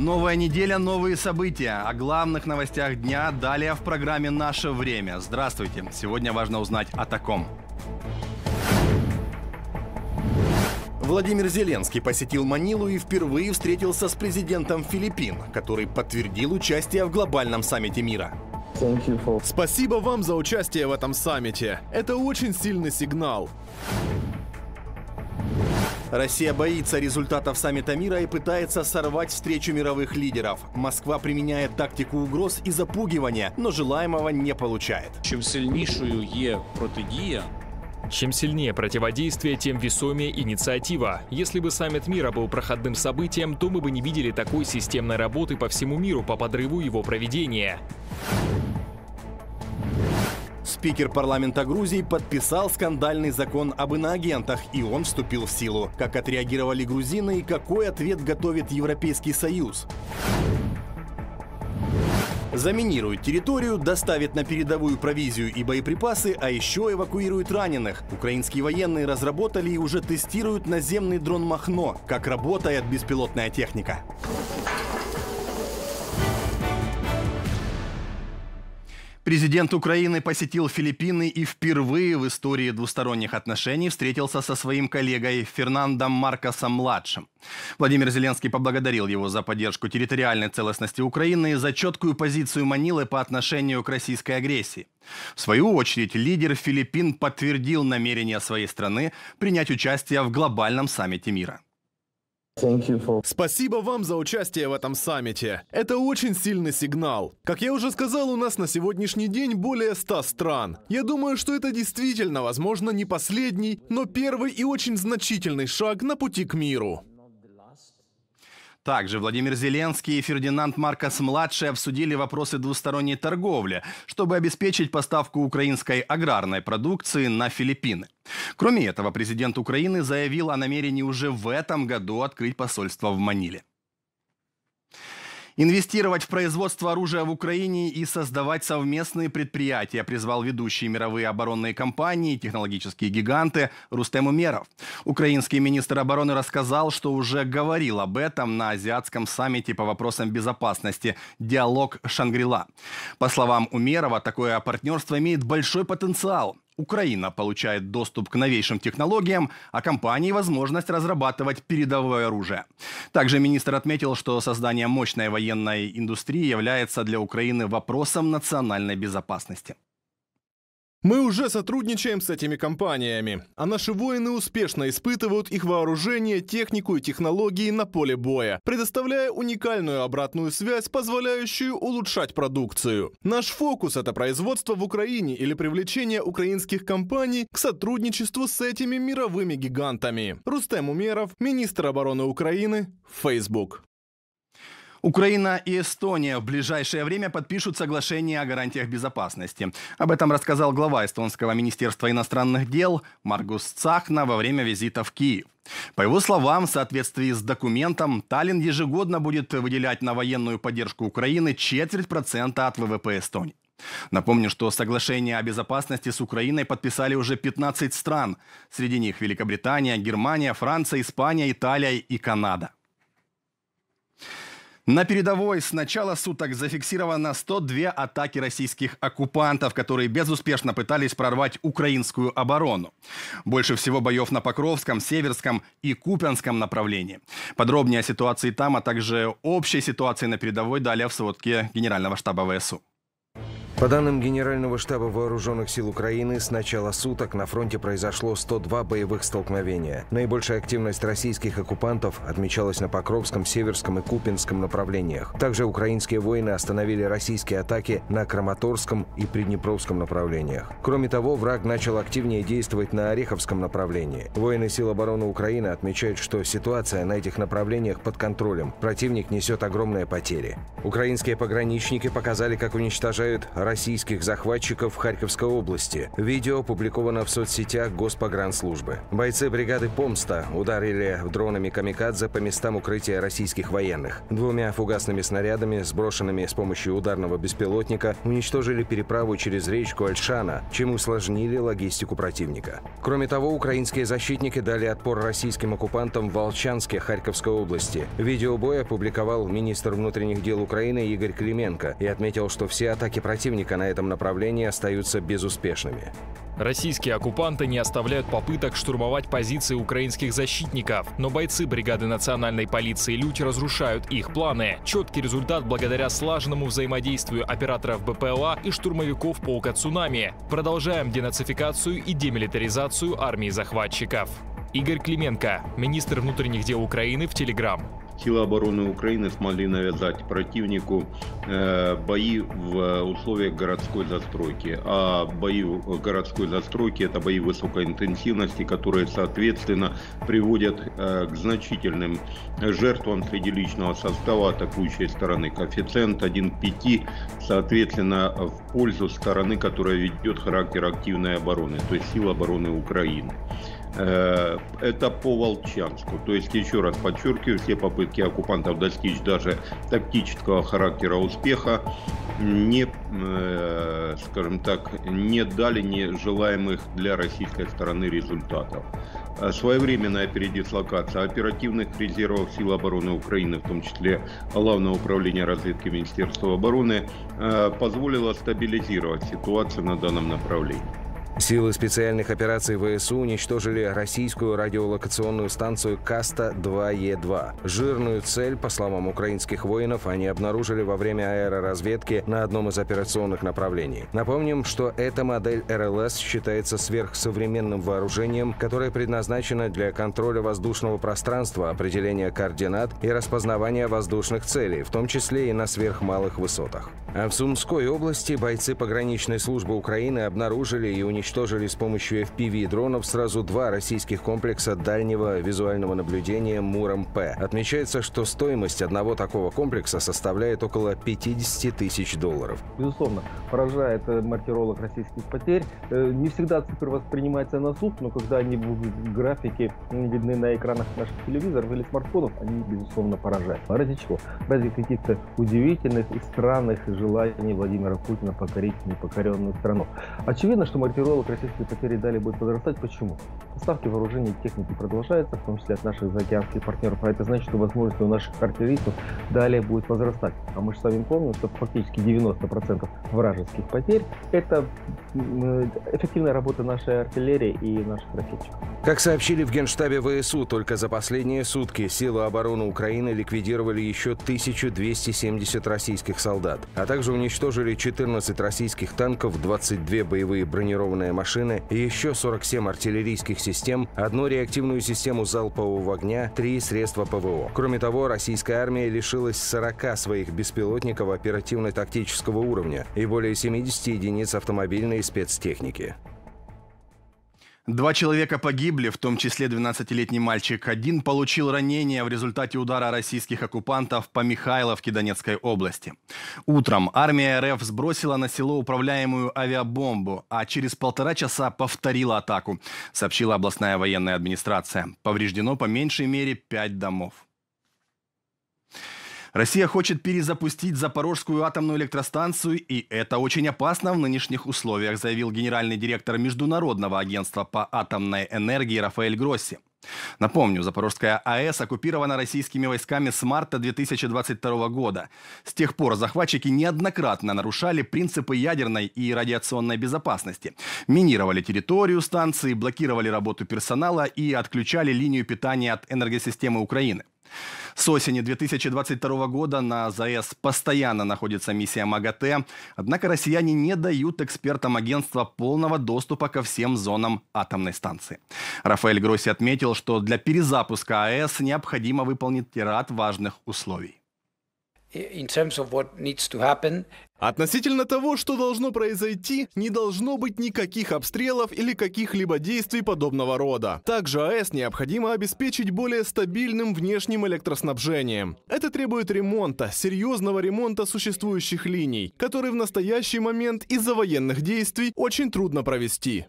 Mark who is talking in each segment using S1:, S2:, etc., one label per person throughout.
S1: Новая неделя, новые события. О главных новостях дня далее в программе «Наше время». Здравствуйте. Сегодня важно узнать о таком. Владимир Зеленский посетил Манилу и впервые встретился с президентом Филиппин, который подтвердил участие в глобальном саммите мира. Спасибо вам за участие в этом саммите. Это очень сильный сигнал. Россия боится результатов саммита мира и пытается сорвать встречу мировых лидеров. Москва применяет тактику угроз и запугивания, но желаемого
S2: не получает. Чем сильнейшую е протидия, чем сильнее противодействие, тем весомее инициатива. Если бы саммит мира был проходным событием, то мы бы не видели такой системной работы по всему миру по подрыву его проведения спикер парламента Грузии подписал скандальный закон об
S1: иноагентах, и он вступил в силу. Как отреагировали грузины и какой ответ готовит Европейский Союз? Заминируют территорию, доставят на передовую провизию и боеприпасы, а еще эвакуируют раненых. Украинские военные разработали и уже тестируют наземный дрон «Махно», как работает беспилотная техника. Президент Украины посетил Филиппины и впервые в истории двусторонних отношений встретился со своим коллегой Фернандом Маркосом-младшим. Владимир Зеленский поблагодарил его за поддержку территориальной целостности Украины и за четкую позицию Манилы по отношению к российской агрессии. В свою очередь, лидер Филиппин подтвердил намерение своей страны принять участие в глобальном саммите мира. Спасибо вам за участие в этом саммите.
S3: Это очень сильный сигнал. Как я уже сказал, у нас на сегодняшний день более 100 стран. Я думаю, что это действительно, возможно, не последний, но первый
S1: и очень значительный шаг на пути к миру. Также Владимир Зеленский и Фердинанд Маркос-младший обсудили вопросы двусторонней торговли, чтобы обеспечить поставку украинской аграрной продукции на Филиппины. Кроме этого, президент Украины заявил о намерении уже в этом году открыть посольство в Маниле инвестировать в производство оружия в Украине и создавать совместные предприятия, призвал ведущие мировые оборонные компании, технологические гиганты Рустем Умеров. Украинский министр обороны рассказал, что уже говорил об этом на азиатском саммите по вопросам безопасности «Диалог Шангрила». По словам Умерова, такое партнерство имеет большой потенциал. Украина получает доступ к новейшим технологиям, а компании – возможность разрабатывать передовое оружие. Также министр отметил, что создание мощной военной индустрии является для Украины вопросом национальной безопасности.
S3: Мы уже сотрудничаем с этими компаниями, а наши воины успешно испытывают их вооружение, технику и технологии на поле боя, предоставляя уникальную обратную связь, позволяющую улучшать продукцию. Наш фокус – это производство в Украине или привлечение украинских компаний к сотрудничеству с этими мировыми гигантами. Рустем Умеров, министр обороны Украины, Facebook.
S1: Украина и Эстония в ближайшее время подпишут соглашение о гарантиях безопасности. Об этом рассказал глава эстонского министерства иностранных дел Маргус Цахна во время визита в Киев. По его словам, в соответствии с документом, Таллин ежегодно будет выделять на военную поддержку Украины четверть процента от ВВП Эстонии. Напомню, что соглашение о безопасности с Украиной подписали уже 15 стран. Среди них Великобритания, Германия, Франция, Испания, Италия и Канада. На передовой с начала суток зафиксировано 102 атаки российских оккупантов, которые безуспешно пытались прорвать украинскую оборону. Больше всего боев на Покровском, Северском и Купянском направлении. Подробнее о ситуации там, а также общей ситуации на передовой далее в сводке Генерального штаба ВСУ.
S4: По данным Генерального штаба Вооруженных сил Украины, с начала суток на фронте произошло 102 боевых столкновения. Наибольшая активность российских оккупантов отмечалась на Покровском, Северском и Купинском направлениях. Также украинские воины остановили российские атаки на Краматорском и Приднепровском направлениях. Кроме того, враг начал активнее действовать на Ореховском направлении. Воины сил обороны Украины отмечают, что ситуация на этих направлениях под контролем. Противник несет огромные потери. Украинские пограничники показали, как уничтожают российских захватчиков в Харьковской области. Видео опубликовано в соцсетях Госпогранслужбы. Бойцы бригады «Помста» ударили дронами «Камикадзе» по местам укрытия российских военных. Двумя фугасными снарядами, сброшенными с помощью ударного беспилотника, уничтожили переправу через речку Альшана, чем усложнили логистику противника. Кроме того, украинские защитники дали отпор российским оккупантам в Волчанске Харьковской области. Видео боя опубликовал министр внутренних дел Украины Игорь Клименко и отметил, что все атаки противника противника на этом направлении остаются безуспешными.
S2: Российские оккупанты не оставляют попыток штурмовать позиции украинских защитников, но бойцы бригады национальной полиции «Людь» разрушают их планы. Четкий результат благодаря слаженному взаимодействию операторов БПЛА и штурмовиков полка «Цунами». Продолжаем денацификацию и демилитаризацию армии захватчиков. Игорь Клименко, министр внутренних дел Украины в Телеграм.
S1: Сила обороны Украины
S4: смогли навязать противнику э, бои в э, условиях городской застройки. А бои в э, городской застройке – это бои высокой интенсивности, которые, соответственно, приводят к значительным жертвам среди личного состава атакующей стороны. Коэффициент 1 к 5, соответственно, в пользу стороны, которая ведет характер активной обороны, то есть сил обороны Украины. Э, это по Волчанску. То есть, еще раз подчеркиваю, все попытки оккупантов достичь даже тактического характера успеха не, э, скажем так, не дали нежелаемых для российской стороны результатов. Э, Своевременная передислокация оперативных резервов сил обороны Украины, в том числе Главного управления разведки Министерства обороны, позволила стабилизировать ситуацию на данном направлении. Силы специальных операций ВСУ уничтожили российскую радиолокационную станцию Каста-2Е2. Жирную цель, по словам украинских воинов, они обнаружили во время аэроразведки на одном из операционных направлений. Напомним, что эта модель РЛС считается сверхсовременным вооружением, которое предназначено для контроля воздушного пространства, определения координат и распознавания воздушных целей, в том числе и на сверхмалых высотах. А в Сумской области бойцы пограничной службы Украины обнаружили и уничтожили с помощью FPV-дронов сразу два российских комплекса дальнего визуального наблюдения «Муром-П». Отмечается, что стоимость одного такого комплекса составляет около 50 тысяч долларов. Безусловно, поражает э, маркеролог российских потерь. Э, не всегда цифры воспринимаются на слух, но когда они будут в
S1: графике видны на экранах наших телевизоров или смартфонов, они, безусловно, поражают.
S4: Ради чего? Ради каких-то удивительных и странных желании Владимира Путина покорить непокоренную страну. Очевидно, что мартиролог российские потери далее будет подрастать. Почему? Поставки вооружений и техники продолжаются, в том числе от наших заокеанских партнеров. А это значит, что возможности у наших артиллеристов далее будет возрастать. А мы же с вами помним, что фактически 90% вражеских потерь –
S1: это э, эффективная работа нашей артиллерии и наших ракетчиков.
S4: Как сообщили в Генштабе ВСУ, только за последние сутки силы обороны Украины ликвидировали еще 1270 российских солдат. От также уничтожили 14 российских танков, 22 боевые бронированные машины, еще 47 артиллерийских систем, одну реактивную систему залпового огня, три средства ПВО. Кроме того, российская армия лишилась 40 своих беспилотников оперативно-тактического уровня и более 70 единиц автомобильной спецтехники.
S1: Два человека погибли, в том числе 12-летний мальчик. Один получил ранение в результате удара российских оккупантов по Михайловке Донецкой области. Утром армия РФ сбросила на село управляемую авиабомбу, а через полтора часа повторила атаку, сообщила областная военная администрация. Повреждено по меньшей мере пять домов. Россия хочет перезапустить Запорожскую атомную электростанцию, и это очень опасно в нынешних условиях, заявил генеральный директор Международного агентства по атомной энергии Рафаэль Гросси. Напомню, Запорожская АЭС оккупирована российскими войсками с марта 2022 года. С тех пор захватчики неоднократно нарушали принципы ядерной и радиационной безопасности. Минировали территорию станции, блокировали работу персонала и отключали линию питания от энергосистемы Украины. С осени 2022 года на ЗАЭС постоянно находится миссия МАГАТЭ, однако россияне не дают экспертам агентства полного доступа ко всем зонам атомной станции. Рафаэль Гросси отметил, что для перезапуска АЭС необходимо выполнить ряд важных условий.
S3: Относительно того, что должно произойти, не должно быть никаких обстрелов или каких-либо действий подобного рода. Также АЭС необходимо обеспечить более стабильным внешним электроснабжением. Это требует ремонта, серьезного ремонта существующих линий, который в настоящий момент из-за военных
S1: действий очень трудно провести.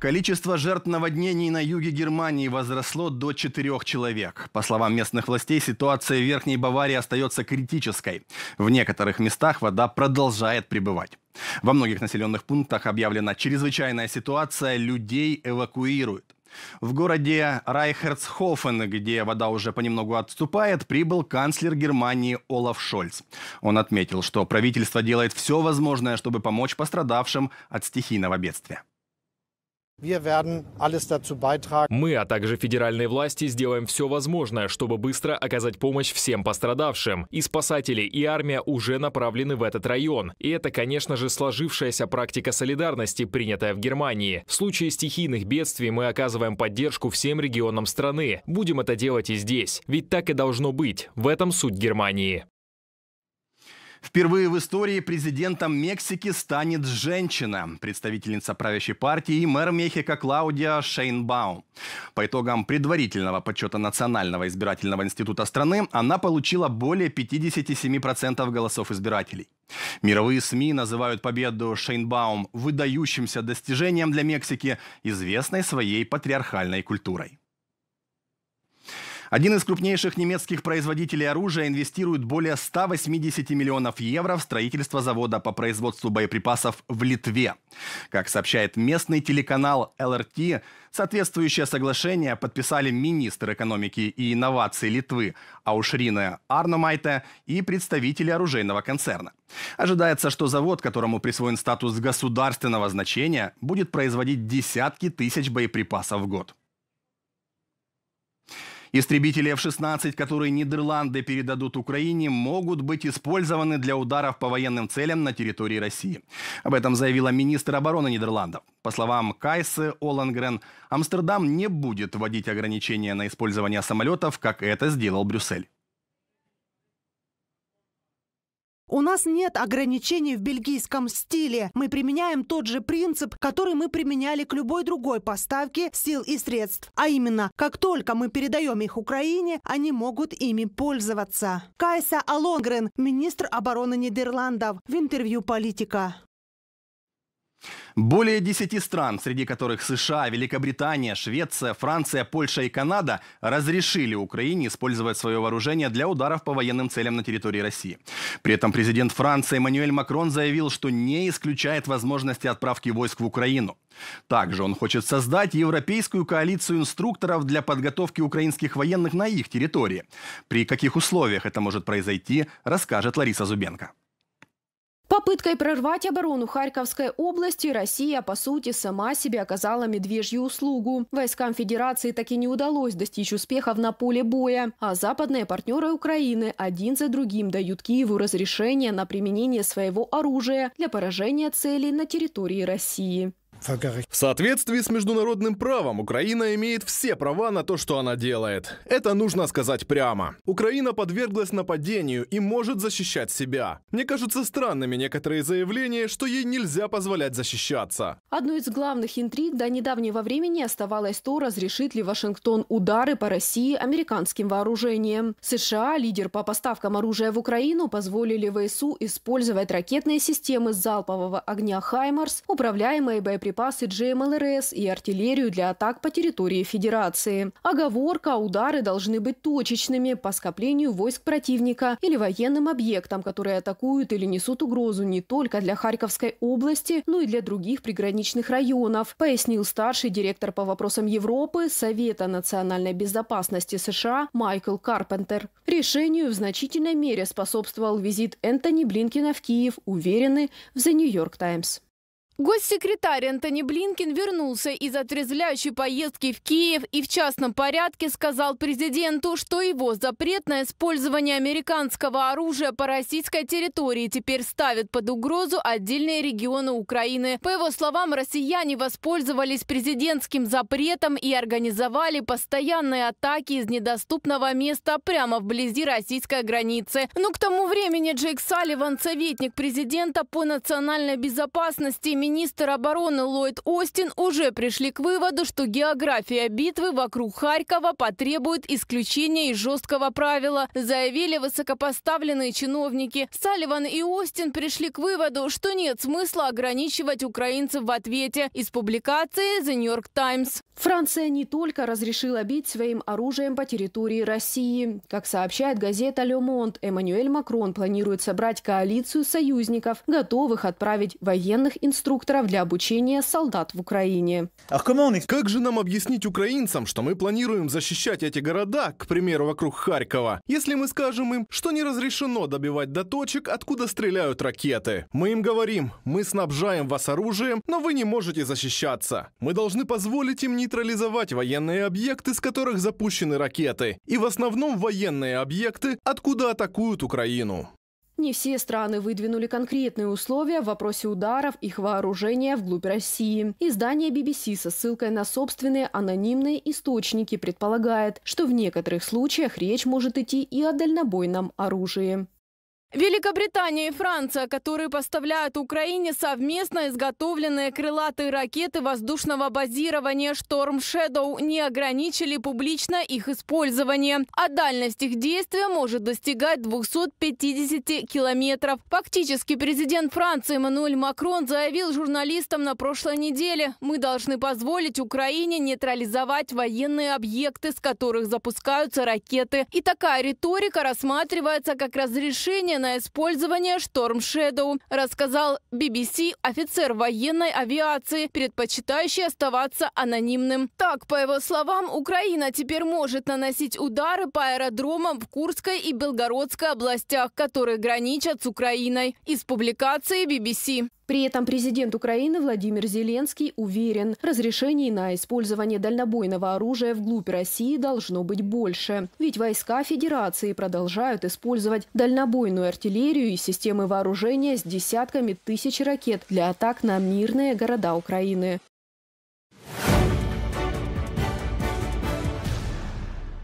S1: Количество жертв наводнений на юге Германии возросло до четырех человек. По словам местных властей, ситуация в Верхней Баварии остается критической. В некоторых местах вода продолжает прибывать. Во многих населенных пунктах объявлена чрезвычайная ситуация, людей эвакуируют. В городе Райхерцхофен, где вода уже понемногу отступает, прибыл канцлер Германии Олаф Шольц. Он отметил, что правительство делает все возможное, чтобы помочь пострадавшим от стихийного бедствия.
S2: Мы, а также федеральные власти, сделаем все возможное, чтобы быстро оказать помощь всем пострадавшим. И спасатели, и армия уже направлены в этот район. И это, конечно же, сложившаяся практика солидарности, принятая в Германии. В случае стихийных бедствий мы оказываем поддержку всем регионам страны. Будем это делать и здесь. Ведь так и должно быть. В этом суть Германии. Впервые в истории президентом Мексики станет женщина,
S1: представительница правящей партии и мэр Мехико Клаудия Шейнбаум. По итогам предварительного подсчета Национального избирательного института страны она получила более 57% голосов избирателей. Мировые СМИ называют победу Шейнбаум выдающимся достижением для Мексики, известной своей патриархальной культурой. Один из крупнейших немецких производителей оружия инвестирует более 180 миллионов евро в строительство завода по производству боеприпасов в Литве. Как сообщает местный телеканал ЛРТ, соответствующее соглашение подписали министр экономики и инноваций Литвы Аушрина Арномайта и представители оружейного концерна. Ожидается, что завод, которому присвоен статус государственного значения, будет производить десятки тысяч боеприпасов в год. Истребители F-16, которые Нидерланды передадут Украине, могут быть использованы для ударов по военным целям на территории России. Об этом заявила министр обороны Нидерландов. По словам Кайсы Олангрен, Амстердам не будет вводить ограничения на использование самолетов, как это сделал Брюссель.
S3: У нас нет ограничений в бельгийском стиле. Мы применяем тот же принцип, который мы применяли к любой другой поставке сил и средств. А именно, как только мы передаем их Украине, они могут ими пользоваться. Кайса Алонгрен, министр обороны Нидерландов, в интервью «Политика».
S1: Более 10 стран, среди которых США, Великобритания, Швеция, Франция, Польша и Канада, разрешили Украине использовать свое вооружение для ударов по военным целям на территории России. При этом президент Франции Эммануэль Макрон заявил, что не исключает возможности отправки войск в Украину. Также он хочет создать европейскую коалицию инструкторов для подготовки украинских военных на их территории. При каких условиях это может произойти, расскажет Лариса Зубенко.
S5: Попыткой прорвать оборону Харьковской области Россия, по сути, сама себе оказала медвежью услугу. Войскам Федерации так и не удалось достичь успехов на поле боя, а западные партнеры Украины один за другим дают Киеву разрешение на применение своего оружия для поражения целей на территории России.
S3: В соответствии с международным правом Украина имеет все права на то, что она делает. Это нужно сказать прямо. Украина подверглась нападению и может защищать себя. Мне кажутся странными некоторые заявления, что ей нельзя позволять защищаться.
S5: Одной из главных интриг до недавнего времени оставалось то, разрешит ли Вашингтон удары по России американским вооружением. США, лидер по поставкам оружия в Украину, позволили ВСУ использовать ракетные системы залпового огня «Хаймарс», управляемые боеприпасами боеприпасы GMLRS и артиллерию для атак по территории Федерации. Оговорка – удары должны быть точечными по скоплению войск противника или военным объектам, которые атакуют или несут угрозу не только для Харьковской области, но и для других приграничных районов, пояснил старший директор по вопросам Европы Совета национальной безопасности США Майкл Карпентер. Решению в значительной мере способствовал визит Энтони Блинкина в Киев, уверены в The New York Times.
S6: Госсекретарь Антони Блинкин вернулся из отрезвляющей поездки в Киев и в частном порядке сказал президенту, что его запрет на использование американского оружия по российской территории теперь ставит под угрозу отдельные регионы Украины. По его словам, россияне воспользовались президентским запретом и организовали постоянные атаки из недоступного места прямо вблизи российской границы. Но к тому времени Джейк Салливан, советник президента по национальной безопасности, министр министр обороны Ллойд Остин уже пришли к выводу, что география битвы вокруг Харькова потребует исключения из жесткого правила, заявили высокопоставленные чиновники. Салливан и Остин пришли к выводу, что нет смысла ограничивать украинцев в ответе из публикации The New York Times. Франция не только разрешила бить своим
S5: оружием по территории России. Как сообщает газета Le Monde. Эммануэль Макрон планирует собрать коалицию союзников, готовых отправить военных инструкторов инструкторов для обучения солдат в Украине.
S3: А как же нам объяснить украинцам, что мы планируем защищать эти города, к примеру, вокруг Харькова, если мы скажем им, что не разрешено добивать до точек, откуда стреляют ракеты? Мы им говорим, мы снабжаем вас оружием, но вы не можете защищаться. Мы должны позволить им нейтрализовать военные объекты, с которых запущены ракеты, и в основном военные объекты, откуда атакуют Украину.
S5: Не все страны выдвинули конкретные условия в вопросе ударов их вооружения вглубь России. Издание BBC со ссылкой на собственные анонимные источники предполагает, что в некоторых случаях речь может идти и о дальнобойном оружии.
S6: Великобритания и Франция, которые поставляют Украине совместно изготовленные крылатые ракеты воздушного базирования «Шторм Шэдоу», не ограничили публично их использование. А дальность их действия может достигать 250 километров. Фактически президент Франции Эммануэль Макрон заявил журналистам на прошлой неделе, мы должны позволить Украине нейтрализовать военные объекты, с которых запускаются ракеты. И такая риторика рассматривается как разрешение на использование Storm Shadow, рассказал BBC офицер военной авиации, предпочитающий оставаться анонимным. Так, по его словам, Украина теперь может наносить удары по аэродромам в Курской и Белгородской областях, которые граничат с Украиной. Из публикации BBC. При этом президент Украины Владимир
S5: Зеленский уверен, разрешений на использование дальнобойного оружия вглубь России должно быть больше. Ведь войска Федерации продолжают использовать дальнобойную артиллерию и системы вооружения с десятками тысяч ракет для атак на мирные города Украины.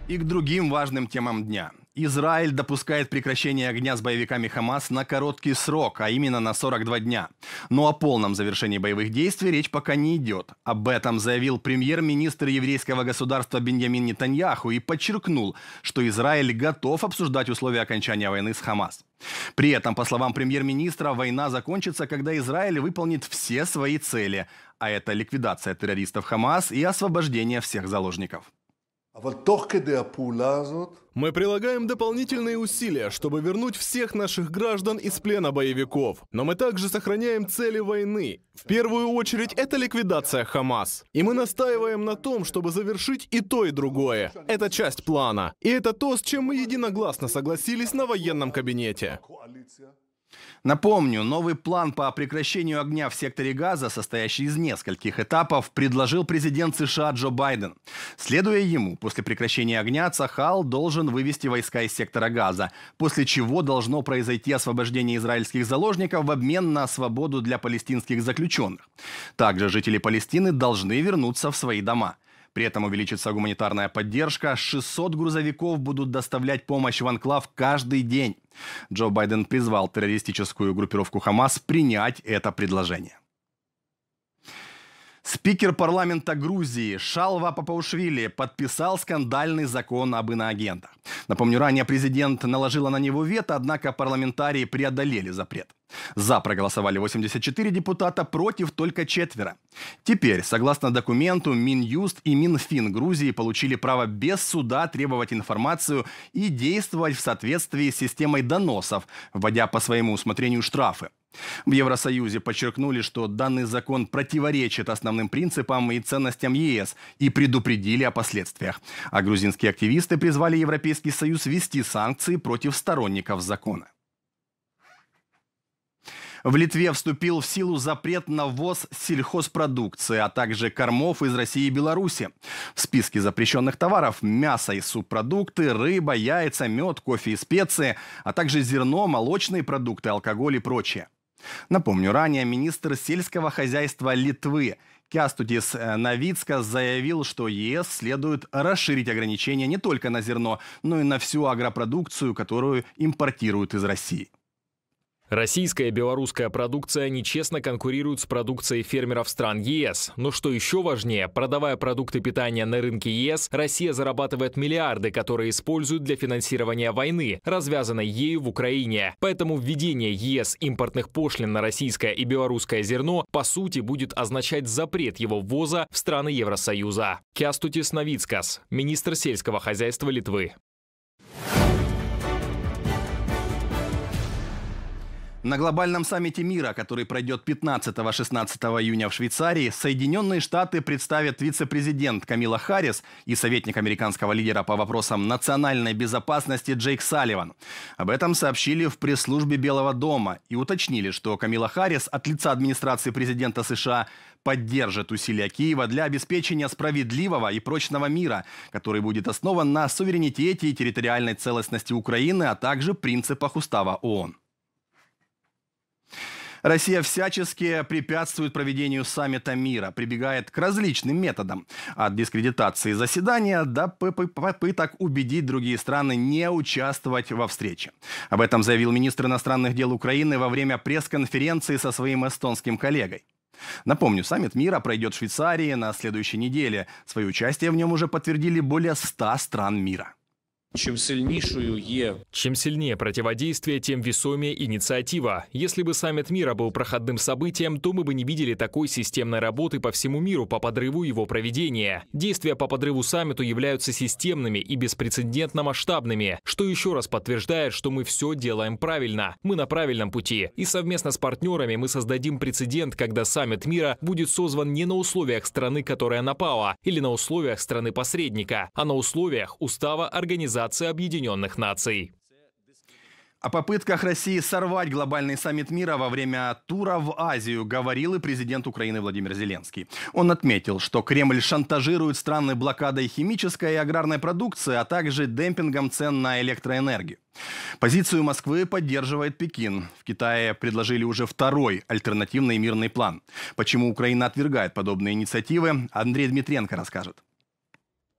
S1: И к другим важным темам дня – Израиль допускает прекращение огня с боевиками Хамас на короткий срок, а именно на 42 дня. Но ну, о полном завершении боевых действий речь пока не идет. Об этом заявил премьер-министр еврейского государства Беньямин Нетаньяху и подчеркнул, что Израиль готов обсуждать условия окончания войны с Хамас. При этом, по словам премьер-министра, война закончится, когда Израиль выполнит все свои цели, а это ликвидация террористов Хамас и освобождение всех заложников.
S3: Мы прилагаем дополнительные усилия, чтобы вернуть всех наших граждан из плена боевиков. Но мы также сохраняем цели войны. В первую очередь, это ликвидация Хамас. И мы настаиваем на том, чтобы завершить и то, и другое. Это
S1: часть плана. И это то, с чем мы единогласно согласились на военном кабинете. Напомню, новый план по прекращению огня в секторе газа, состоящий из нескольких этапов, предложил президент США Джо Байден. Следуя ему, после прекращения огня Цахал должен вывести войска из сектора газа, после чего должно произойти освобождение израильских заложников в обмен на свободу для палестинских заключенных. Также жители Палестины должны вернуться в свои дома. При этом увеличится гуманитарная поддержка. 600 грузовиков будут доставлять помощь в анклав каждый день. Джо Байден призвал террористическую группировку «Хамас» принять это предложение. Спикер парламента Грузии Шалва Папаушвили подписал скандальный закон об иноагентах. Напомню, ранее президент наложила на него вето, однако парламентарии преодолели запрет. За проголосовали 84 депутата, против только четверо. Теперь, согласно документу, Минюст и Минфин Грузии получили право без суда требовать информацию и действовать в соответствии с системой доносов, вводя по своему усмотрению штрафы. В Евросоюзе подчеркнули, что данный закон противоречит основным принципам и ценностям ЕС и предупредили о последствиях. А грузинские активисты призвали Европейский Союз ввести санкции против сторонников закона. В Литве вступил в силу запрет на ввоз сельхозпродукции, а также кормов из России и Беларуси. В списке запрещенных товаров мясо и субпродукты, рыба, яйца, мед, кофе и специи, а также зерно, молочные продукты, алкоголь и прочее. Напомню, ранее министр сельского хозяйства Литвы Кястудис э, Новицка заявил, что ЕС следует расширить ограничения не только на зерно, но и на всю агропродукцию, которую импортируют из России.
S2: Российская и белорусская продукция нечестно конкурируют с продукцией фермеров стран ЕС. Но что еще важнее, продавая продукты питания на рынке ЕС, Россия зарабатывает миллиарды, которые используют для финансирования войны, развязанной ею в Украине. Поэтому введение ЕС импортных пошлин на российское и белорусское зерно по сути будет означать запрет его ввоза в страны Евросоюза. Кястутис Новицкас, министр сельского хозяйства Литвы.
S1: На глобальном саммите мира, который пройдет 15-16 июня в Швейцарии, Соединенные Штаты представят вице-президент Камила Харрис и советник американского лидера по вопросам национальной безопасности Джейк Салливан. Об этом сообщили в пресс-службе Белого дома и уточнили, что Камила Харрис от лица администрации президента США поддержит усилия Киева для обеспечения справедливого и прочного мира, который будет основан на суверенитете и территориальной целостности Украины, а также принципах устава ООН. Россия всячески препятствует проведению саммита мира, прибегает к различным методам, от дискредитации заседания до попыток убедить другие страны не участвовать во встрече. Об этом заявил министр иностранных дел Украины во время пресс-конференции со своим эстонским коллегой. Напомню, саммит мира пройдет в Швейцарии на следующей неделе. Свое участие в нем уже подтвердили более 100 стран
S2: мира. Чем сильнейшую е... Чем сильнее противодействие, тем весомее инициатива. Если бы саммит мира был проходным событием, то мы бы не видели такой системной работы по всему миру по подрыву его проведения. Действия по подрыву саммиту являются системными и беспрецедентно масштабными, что еще раз подтверждает, что мы все делаем правильно. Мы на правильном пути. И совместно с партнерами мы создадим прецедент, когда саммит мира будет созван не на условиях страны, которая напала, или на условиях страны-посредника, а на условиях устава организации Организации Объединенных Наций.
S1: О попытках России сорвать глобальный саммит мира во время тура в Азию говорил и президент Украины Владимир Зеленский. Он отметил, что Кремль шантажирует страны блокадой химической и аграрной продукции, а также демпингом цен на электроэнергию. Позицию Москвы поддерживает Пекин. В Китае предложили уже второй альтернативный мирный план. Почему Украина отвергает подобные инициативы, Андрей Дмитренко расскажет.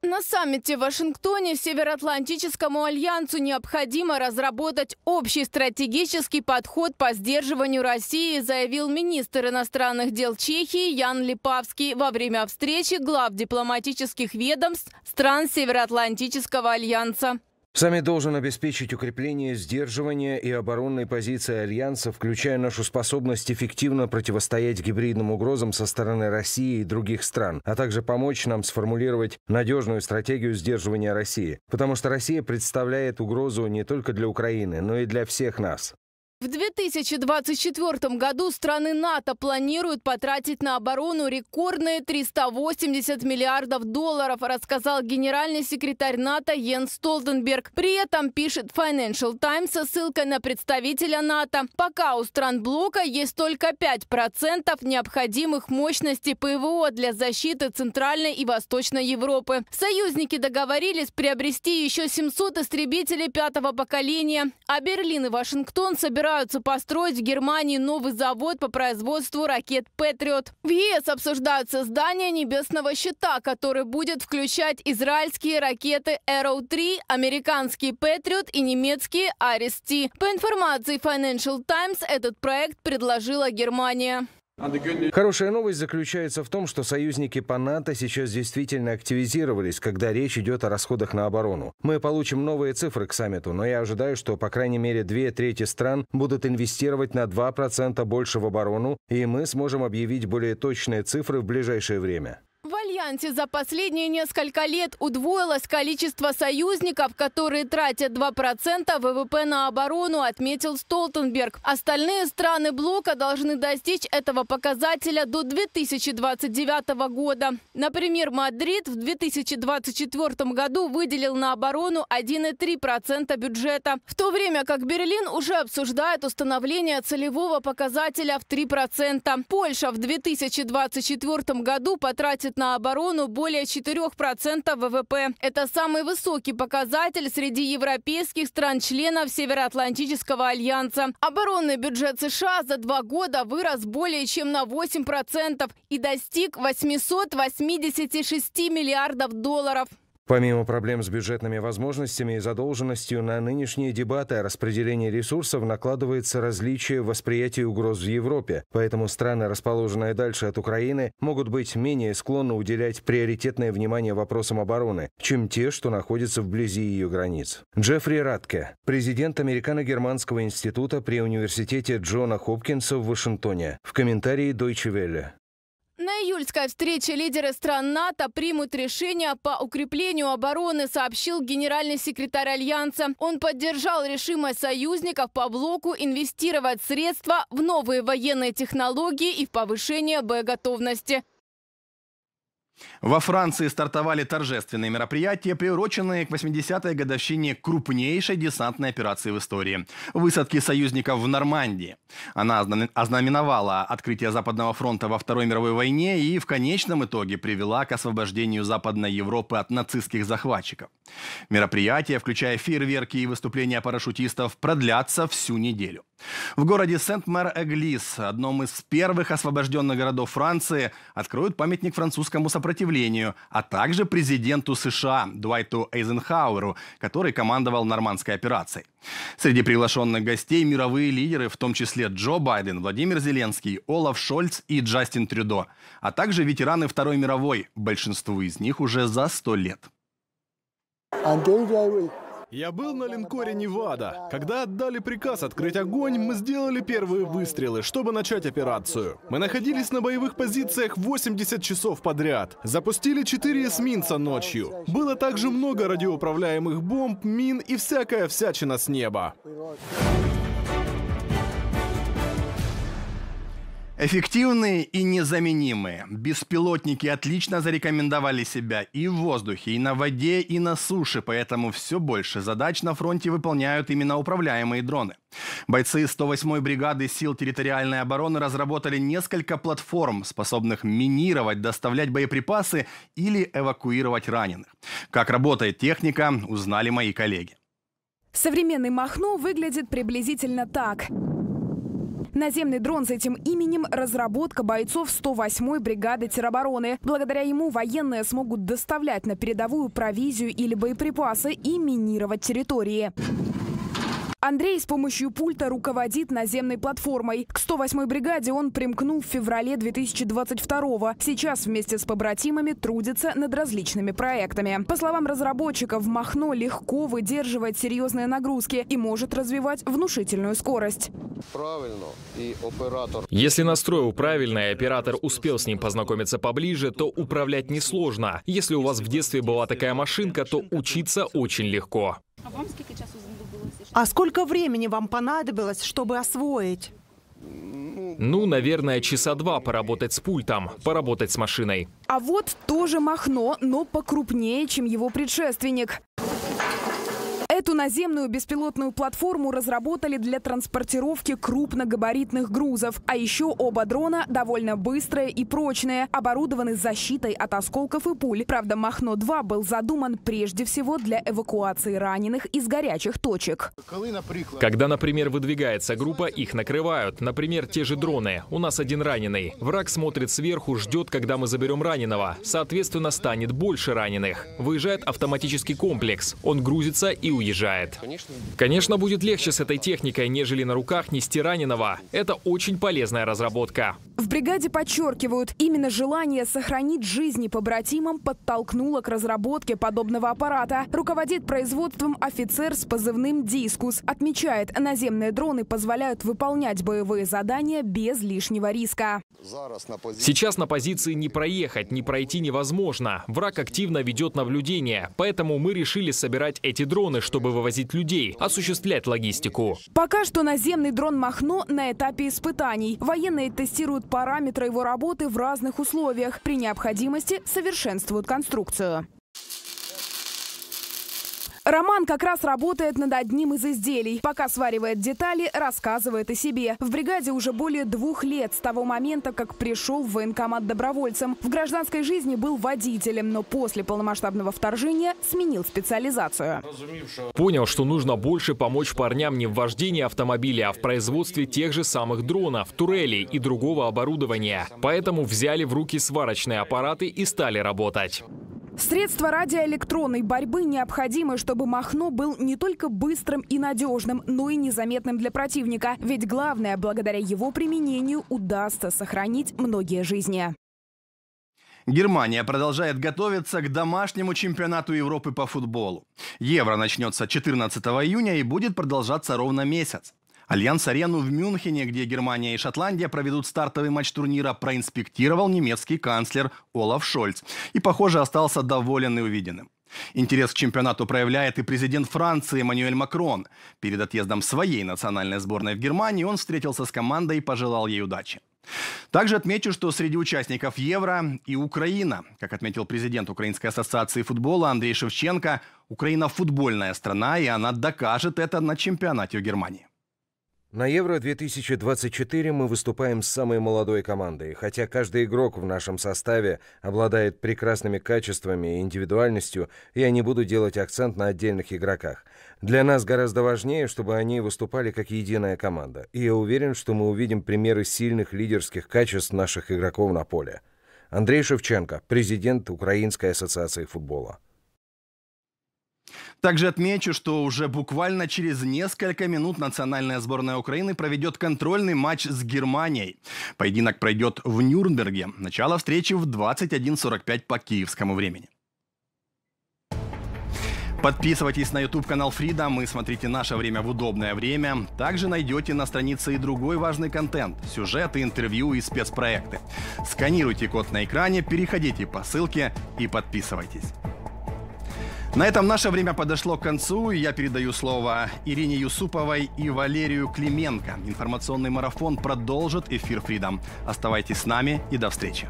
S6: На саммите в Вашингтоне Североатлантическому альянсу необходимо разработать общий стратегический подход по сдерживанию России, заявил министр иностранных дел Чехии Ян Липавский во время встречи глав дипломатических ведомств стран Североатлантического альянса.
S4: Сами должен обеспечить укрепление, сдерживания и оборонной позиции Альянса, включая нашу способность эффективно противостоять гибридным угрозам со стороны России и других стран, а также помочь нам сформулировать надежную стратегию сдерживания России. Потому что Россия представляет угрозу не только для Украины, но и для всех нас.
S6: В 2024 году страны НАТО планируют потратить на оборону рекордные 380 миллиардов долларов, рассказал генеральный секретарь НАТО Йен Столтенберг. При этом пишет Financial Times со ссылкой на представителя НАТО. Пока у стран блока есть только 5% необходимых мощностей ПВО для защиты Центральной и Восточной Европы. Союзники договорились приобрести еще 700 истребителей пятого поколения, а Берлин и Вашингтон собираются собираются построить в Германии новый завод по производству ракет «Патриот». В ЕС обсуждают создание небесного щита, который будет включать израильские ракеты Arrow-3, американский «Патриот» и немецкие «Арис-Т». По информации Financial Times, этот проект предложила Германия.
S4: Хорошая новость заключается в том, что союзники по НАТО сейчас действительно активизировались, когда речь идет о расходах на оборону. Мы получим новые цифры к саммиту, но я ожидаю, что по крайней мере две трети стран будут инвестировать на 2% больше в оборону, и мы сможем объявить более точные цифры в ближайшее время.
S6: Альянсе за последние несколько лет удвоилось количество союзников, которые тратят 2% ВВП на оборону, отметил Столтенберг. Остальные страны блока должны достичь этого показателя до 2029 года. Например, Мадрид в 2024 году выделил на оборону 1,3% бюджета, в то время как Берлин уже обсуждает установление целевого показателя в 3%. Польша в 2024 году потратит на оборону оборону более 4% ВВП. Это самый высокий показатель среди европейских стран-членов Североатлантического альянса. Оборонный бюджет США за два года вырос более чем на 8% и достиг 886 миллиардов долларов.
S4: Помимо проблем с бюджетными возможностями и задолженностью, на нынешние дебаты о распределении ресурсов накладывается различие восприятия угроз в Европе, поэтому страны, расположенные дальше от Украины, могут быть менее склонны уделять приоритетное внимание вопросам обороны, чем те, что находятся вблизи ее границ. Джеффри Радке, президент Американо-Германского института при университете Джона Хопкинса в Вашингтоне, в комментарии Deutsche Welle.
S6: На июльской встрече лидеры стран НАТО примут решение по укреплению обороны, сообщил генеральный секретарь Альянса. Он поддержал решимость союзников по блоку инвестировать средства в новые военные технологии и в повышение боеготовности.
S1: Во Франции стартовали торжественные мероприятия, приуроченные к 80-й годовщине крупнейшей десантной операции в истории – высадки союзников в Нормандии. Она ознаменовала открытие Западного фронта во Второй мировой войне и в конечном итоге привела к освобождению Западной Европы от нацистских захватчиков. Мероприятия, включая фейерверки и выступления парашютистов, продлятся всю неделю. В городе Сент-Мэр-Эглис, одном из первых освобожденных городов Франции, откроют памятник французскому сопротивлению, а также президенту США Дуайту Эйзенхауэру, который командовал нормандской операцией. Среди приглашенных гостей мировые лидеры, в том числе Джо Байден, Владимир Зеленский, Олаф Шольц и Джастин Трюдо, а также ветераны Второй мировой, большинству из них уже за сто лет.
S3: Я был на линкоре «Невада». Когда отдали приказ открыть огонь, мы сделали первые выстрелы, чтобы начать операцию. Мы находились на боевых позициях 80 часов подряд. Запустили 4 эсминца ночью. Было также много радиоуправляемых
S1: бомб, мин и всякая всячина с неба. Эффективные и незаменимые. Беспилотники отлично зарекомендовали себя и в воздухе, и на воде, и на суше, поэтому все больше задач на фронте выполняют именно управляемые дроны. Бойцы 108-й бригады сил территориальной обороны разработали несколько платформ, способных минировать, доставлять боеприпасы или эвакуировать раненых. Как работает техника, узнали мои коллеги.
S7: Современный Махно выглядит приблизительно так. Наземный дрон с этим именем – разработка бойцов 108-й бригады теробороны. Благодаря ему военные смогут доставлять на передовую провизию или боеприпасы и минировать территории. Андрей с помощью пульта руководит наземной платформой. К 108-й бригаде он примкнул в феврале 2022 -го. Сейчас вместе с побратимами трудится над различными проектами. По словам разработчиков, Махно легко выдерживает серьезные нагрузки и может развивать внушительную скорость.
S4: Правильно. И оператор...
S2: Если настроил правильно и оператор успел с ним познакомиться поближе, то управлять несложно. Если у вас в детстве была такая машинка, то учиться очень легко. А вам сколько часу
S3: а сколько времени вам понадобилось, чтобы освоить?
S2: Ну, наверное, часа два поработать с пультом, поработать с машиной.
S7: А вот тоже Махно, но покрупнее, чем его предшественник. Эту наземную беспилотную платформу разработали для транспортировки крупногабаритных грузов. А еще оба дрона довольно быстрые и прочные, оборудованы защитой от осколков и пуль. Правда, Махно-2 был задуман прежде всего для эвакуации раненых из горячих точек.
S2: Когда, например, выдвигается группа, их накрывают. Например, те же дроны. У нас один раненый. Враг смотрит сверху, ждет, когда мы заберем раненого. Соответственно, станет больше раненых. Выезжает автоматический комплекс. Он грузится и уезжает уезжает. Конечно, будет легче с этой техникой, нежели на руках нести раненого. Это очень полезная разработка.
S7: В бригаде подчеркивают, именно желание сохранить жизни побратимам подтолкнуло к разработке подобного аппарата. Руководит производством офицер с позывным «Дискус». Отмечает, наземные дроны позволяют выполнять боевые задания без лишнего риска.
S2: Сейчас на позиции не проехать, не пройти невозможно. Враг активно ведет наблюдение, поэтому мы решили собирать эти дроны, чтобы чтобы вывозить людей, осуществлять логистику.
S7: Пока что наземный дрон «Махно» на этапе испытаний. Военные тестируют параметры его работы в разных условиях. При необходимости совершенствуют конструкцию. Роман как раз работает над одним из изделий. Пока сваривает детали, рассказывает о себе. В бригаде уже более двух лет с того момента, как пришел в военкомат добровольцем. В гражданской жизни был водителем, но после полномасштабного вторжения сменил специализацию.
S2: Понял, что нужно больше помочь парням не в вождении автомобиля, а в производстве тех же самых дронов, турелей и другого оборудования. Поэтому взяли в руки сварочные аппараты и стали работать.
S7: Средства радиоэлектронной борьбы необходимы, чтобы Махно был не только быстрым и надежным, но и незаметным для противника. Ведь главное, благодаря его применению удастся сохранить многие жизни.
S1: Германия продолжает готовиться к домашнему чемпионату Европы по футболу. Евро начнется 14 июня и будет продолжаться ровно месяц. Альянс-арену в Мюнхене, где Германия и Шотландия проведут стартовый матч турнира, проинспектировал немецкий канцлер Олаф Шольц и, похоже, остался доволен и увиденным. Интерес к чемпионату проявляет и президент Франции Эммануэль Макрон. Перед отъездом своей национальной сборной в Германии он встретился с командой и пожелал ей удачи. Также отмечу, что среди участников Евро и Украина. Как отметил президент Украинской ассоциации футбола Андрей Шевченко, Украина футбольная страна, и она докажет это на чемпионате в Германии. На
S4: Евро-2024 мы выступаем с самой молодой командой, хотя каждый игрок в нашем составе обладает прекрасными качествами и индивидуальностью, я не буду делать акцент на отдельных игроках. Для нас гораздо важнее, чтобы они выступали как единая команда, и я уверен, что мы увидим примеры сильных лидерских качеств наших игроков на поле. Андрей Шевченко, президент Украинской ассоциации футбола.
S1: Также отмечу, что уже буквально через несколько минут национальная сборная Украины проведет контрольный матч с Германией. Поединок пройдет в Нюрнберге. Начало встречи в 21.45 по киевскому времени. Подписывайтесь на YouTube-канал Freedom и смотрите «Наше время» в удобное время. Также найдете на странице и другой важный контент – сюжеты, интервью и спецпроекты. Сканируйте код на экране, переходите по ссылке и подписывайтесь. На этом наше время подошло к концу, и я передаю слово Ирине Юсуповой и Валерию Клименко. Информационный марафон продолжит эфир Freedom. Оставайтесь с нами и до встречи.